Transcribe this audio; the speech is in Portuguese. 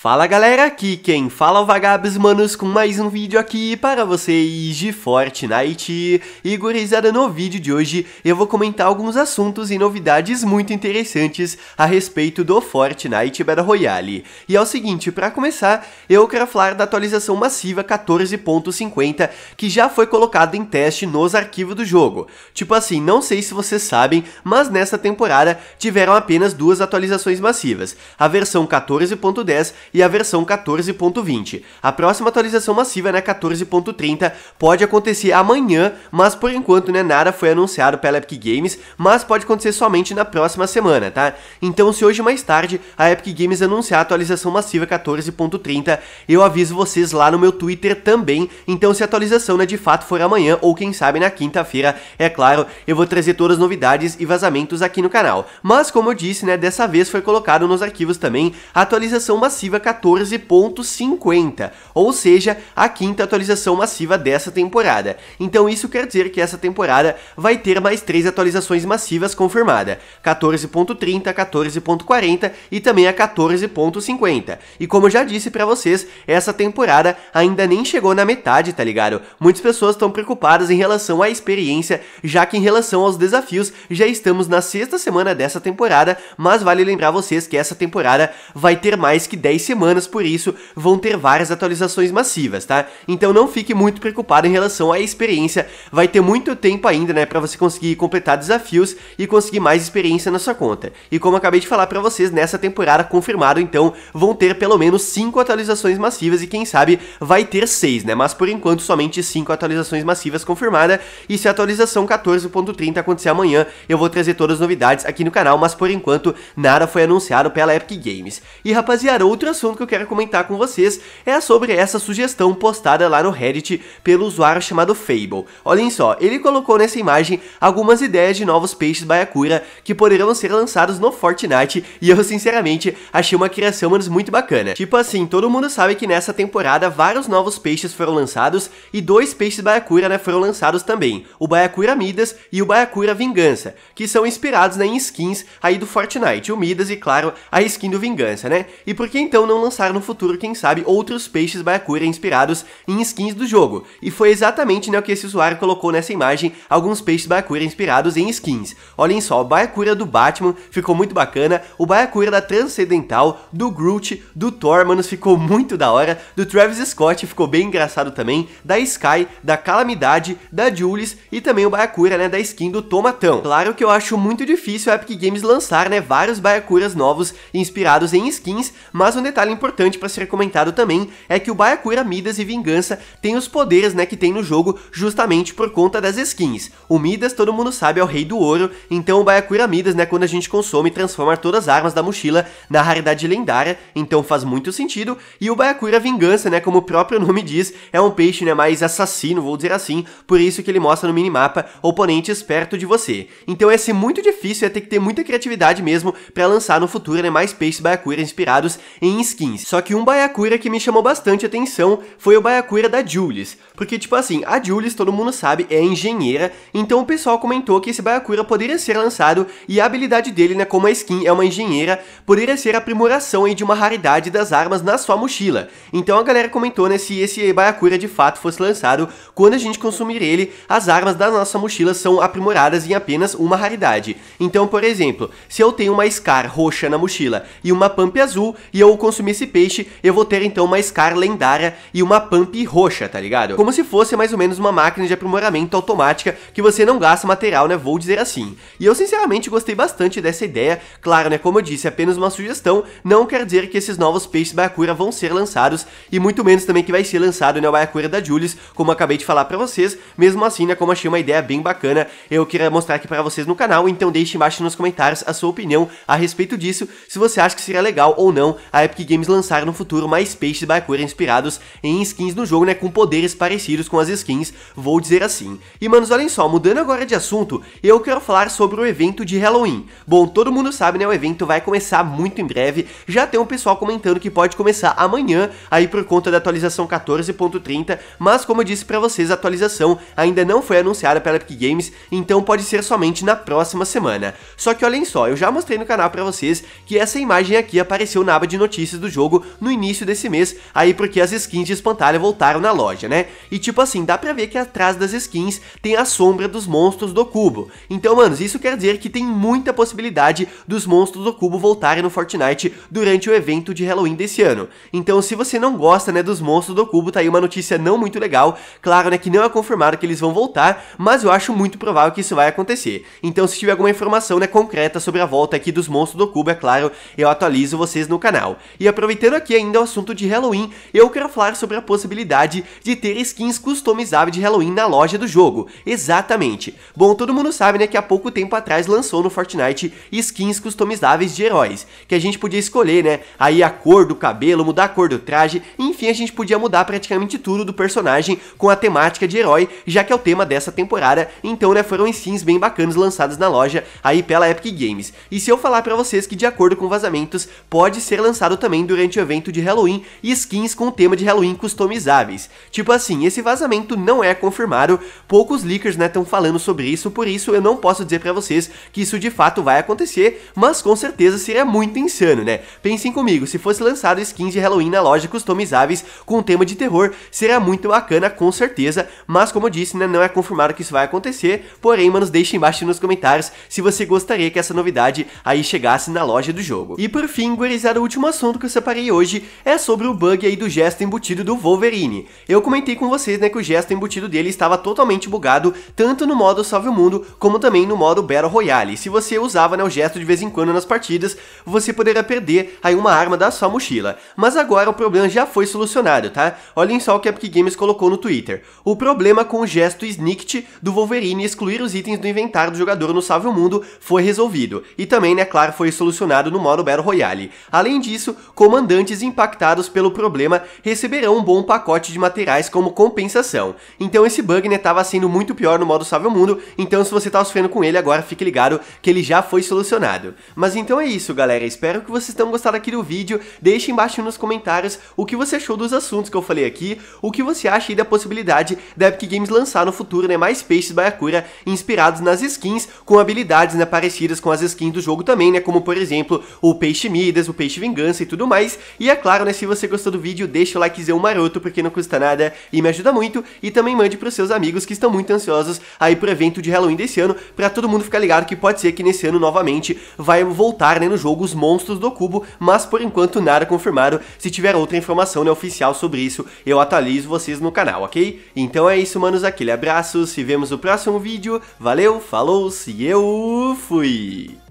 Fala galera, aqui quem fala é o Vagabos Manos com mais um vídeo aqui para vocês de Fortnite. E gurizada, no vídeo de hoje eu vou comentar alguns assuntos e novidades muito interessantes a respeito do Fortnite Battle Royale. E é o seguinte, para começar, eu quero falar da atualização massiva 14.50 que já foi colocada em teste nos arquivos do jogo. Tipo assim, não sei se vocês sabem, mas nessa temporada tiveram apenas duas atualizações massivas. A versão 14.10 e a versão 14.20. A próxima atualização massiva, né, 14.30, pode acontecer amanhã, mas por enquanto, né, nada foi anunciado pela Epic Games, mas pode acontecer somente na próxima semana, tá? Então, se hoje mais tarde a Epic Games anunciar a atualização massiva 14.30, eu aviso vocês lá no meu Twitter também. Então, se a atualização, né, de fato for amanhã ou quem sabe na quinta-feira, é claro, eu vou trazer todas as novidades e vazamentos aqui no canal. Mas como eu disse, né, dessa vez foi colocado nos arquivos também a atualização massiva 14.50, ou seja, a quinta atualização massiva dessa temporada. Então isso quer dizer que essa temporada vai ter mais três atualizações massivas confirmada, 14.30, 14.40 e também a 14.50. E como eu já disse para vocês, essa temporada ainda nem chegou na metade, tá ligado? Muitas pessoas estão preocupadas em relação à experiência, já que em relação aos desafios já estamos na sexta semana dessa temporada, mas vale lembrar vocês que essa temporada vai ter mais que 10 semanas, por isso vão ter várias atualizações massivas, tá? Então não fique muito preocupado em relação à experiência, vai ter muito tempo ainda, né, para você conseguir completar desafios e conseguir mais experiência na sua conta. E como acabei de falar para vocês, nessa temporada confirmado, então, vão ter pelo menos 5 atualizações massivas e quem sabe vai ter 6, né? Mas por enquanto somente 5 atualizações massivas confirmadas e se a atualização 14.30 acontecer amanhã, eu vou trazer todas as novidades aqui no canal, mas por enquanto nada foi anunciado pela Epic Games. E rapaziada, outro assunto que eu quero comentar com vocês é sobre essa sugestão postada lá no Reddit pelo usuário chamado Fable. Olhem só, ele colocou nessa imagem algumas ideias de novos peixes baiacura que poderão ser lançados no Fortnite e eu sinceramente achei uma criação muito bacana. Tipo assim, todo mundo sabe que nessa temporada vários novos peixes foram lançados e dois peixes baiacura né, foram lançados também, o baiacura Midas e o baiacura Vingança, que são inspirados né, em skins aí do Fortnite, o Midas e claro a skin do Vingança, né? E por que então não lançar no futuro, quem sabe, outros peixes Baiacura inspirados em skins do jogo. E foi exatamente né, o que esse usuário colocou nessa imagem, alguns peixes Baiacura inspirados em skins. Olhem só, o Baiacura do Batman ficou muito bacana, o Baiacura da Transcendental, do Groot, do Thor, ficou muito da hora, do Travis Scott ficou bem engraçado também, da Sky, da Calamidade, da julis e também o Baiacura, né, da skin do Tomatão. Claro que eu acho muito difícil a Epic Games lançar, né, vários Baiacuras novos inspirados em skins, mas um detalhe detalhe importante para ser comentado também é que o Baiacuira Midas e Vingança tem os poderes né, que tem no jogo justamente por conta das skins. O Midas, todo mundo sabe, é o rei do ouro, então o Baiacuira Midas, né, quando a gente consome, transforma todas as armas da mochila na raridade lendária, então faz muito sentido. E o Baiacuira Vingança, né, como o próprio nome diz, é um peixe né, mais assassino, vou dizer assim, por isso que ele mostra no minimapa oponentes perto de você. Então ia ser muito difícil, ia é ter que ter muita criatividade mesmo para lançar no futuro né, mais peixes Baiacuira inspirados em skins. Só que um Baiacura que me chamou bastante atenção foi o Baiacura da Julius, porque tipo assim, a Julius, todo mundo sabe, é engenheira, então o pessoal comentou que esse Baiacura poderia ser lançado e a habilidade dele, né, como a skin é uma engenheira, poderia ser a aprimoração aí de uma raridade das armas na sua mochila. Então a galera comentou, né, se esse Baiacura de fato fosse lançado, quando a gente consumir ele, as armas da nossa mochila são aprimoradas em apenas uma raridade. Então, por exemplo, se eu tenho uma Scar roxa na mochila e uma Pump azul e eu consumir esse peixe, eu vou ter então uma Scar lendária e uma Pump roxa, tá ligado? Como se fosse mais ou menos uma máquina de aprimoramento automática que você não gasta material, né? Vou dizer assim. E eu sinceramente gostei bastante dessa ideia. Claro, né? Como eu disse, apenas uma sugestão. Não quer dizer que esses novos peixes Baiacura vão ser lançados e muito menos também que vai ser lançado, né? O Baiacura da Julius, como eu acabei de falar pra vocês. Mesmo assim, né? Como achei uma ideia bem bacana, eu queria mostrar aqui pra vocês no canal. Então deixe embaixo nos comentários a sua opinião a respeito disso. Se você acha que seria legal ou não a Epic Epic Games lançar no futuro mais peixes Bakura inspirados em skins no jogo, né, com poderes parecidos com as skins, vou dizer assim. E manos, olhem só, mudando agora de assunto, eu quero falar sobre o evento de Halloween. Bom, todo mundo sabe, né, o evento vai começar muito em breve, já tem um pessoal comentando que pode começar amanhã, aí por conta da atualização 14.30, mas como eu disse pra vocês, a atualização ainda não foi anunciada pela Epic Games, então pode ser somente na próxima semana. Só que olhem só, eu já mostrei no canal pra vocês que essa imagem aqui apareceu na aba de notícias do jogo no início desse mês, aí porque as skins de espantalho voltaram na loja, né? E tipo assim, dá pra ver que atrás das skins tem a sombra dos monstros do cubo. Então, manos, isso quer dizer que tem muita possibilidade dos monstros do cubo voltarem no Fortnite durante o evento de Halloween desse ano. Então, se você não gosta, né, dos monstros do cubo, tá aí uma notícia não muito legal. Claro, né, que não é confirmado que eles vão voltar, mas eu acho muito provável que isso vai acontecer. Então, se tiver alguma informação, né, concreta sobre a volta aqui dos monstros do cubo, é claro, eu atualizo vocês no canal. E aproveitando aqui ainda o assunto de Halloween, eu quero falar sobre a possibilidade de ter skins customizáveis de Halloween na loja do jogo. Exatamente. Bom, todo mundo sabe né, que há pouco tempo atrás lançou no Fortnite skins customizáveis de heróis, que a gente podia escolher, né? Aí a cor do cabelo, mudar a cor do traje, enfim, a gente podia mudar praticamente tudo do personagem com a temática de herói, já que é o tema dessa temporada. Então, né, foram skins bem bacanas lançadas na loja aí pela Epic Games. E se eu falar para vocês que de acordo com vazamentos, pode ser lançado também também durante o evento de Halloween e skins com o tema de Halloween customizáveis. Tipo assim, esse vazamento não é confirmado, poucos leakers estão né, falando sobre isso, por isso eu não posso dizer para vocês que isso de fato vai acontecer, mas com certeza seria muito insano, né? Pensem comigo, se fosse lançado skins de Halloween na loja customizáveis com o tema de terror, seria muito bacana com certeza, mas como eu disse, né, não é confirmado que isso vai acontecer, porém, manos, deixem embaixo nos comentários se você gostaria que essa novidade aí chegasse na loja do jogo. E por fim, gurizada, o último assunto que eu separei hoje é sobre o bug aí do gesto embutido do Wolverine. Eu comentei com vocês, né, que o gesto embutido dele estava totalmente bugado, tanto no modo Salve o Mundo, como também no modo Battle Royale. Se você usava, né, o gesto de vez em quando nas partidas, você poderia perder aí uma arma da sua mochila. Mas agora o problema já foi solucionado, tá? Olhem só o que a Epic Games colocou no Twitter. O problema com o gesto Snicked do Wolverine excluir os itens do inventário do jogador no Salve o Mundo foi resolvido. E também, né, claro, foi solucionado no modo Battle Royale. Além disso, comandantes impactados pelo problema receberão um bom pacote de materiais como compensação. Então esse bug, né, sendo muito pior no modo Salve o Mundo, então se você tá sofrendo com ele agora, fique ligado que ele já foi solucionado. Mas então é isso, galera, espero que vocês tenham gostado aqui do vídeo, deixe embaixo nos comentários o que você achou dos assuntos que eu falei aqui, o que você acha aí da possibilidade da Epic Games lançar no futuro, né, mais peixes baiacura inspirados nas skins, com habilidades, né, parecidas com as skins do jogo também, né, como por exemplo, o peixe Midas, o peixe Vingança e tudo tudo mais. E é claro, né, se você gostou do vídeo, deixa o likezão maroto, porque não custa nada e me ajuda muito. E também mande pros seus amigos que estão muito ansiosos aí pro evento de Halloween desse ano, pra todo mundo ficar ligado que pode ser que nesse ano, novamente, vai voltar, né, no jogo os monstros do cubo, mas por enquanto nada confirmado. Se tiver outra informação, né, oficial sobre isso, eu atualizo vocês no canal, ok? Então é isso, manos, aquele abraço, se vemos no próximo vídeo, valeu, falou, se eu fui!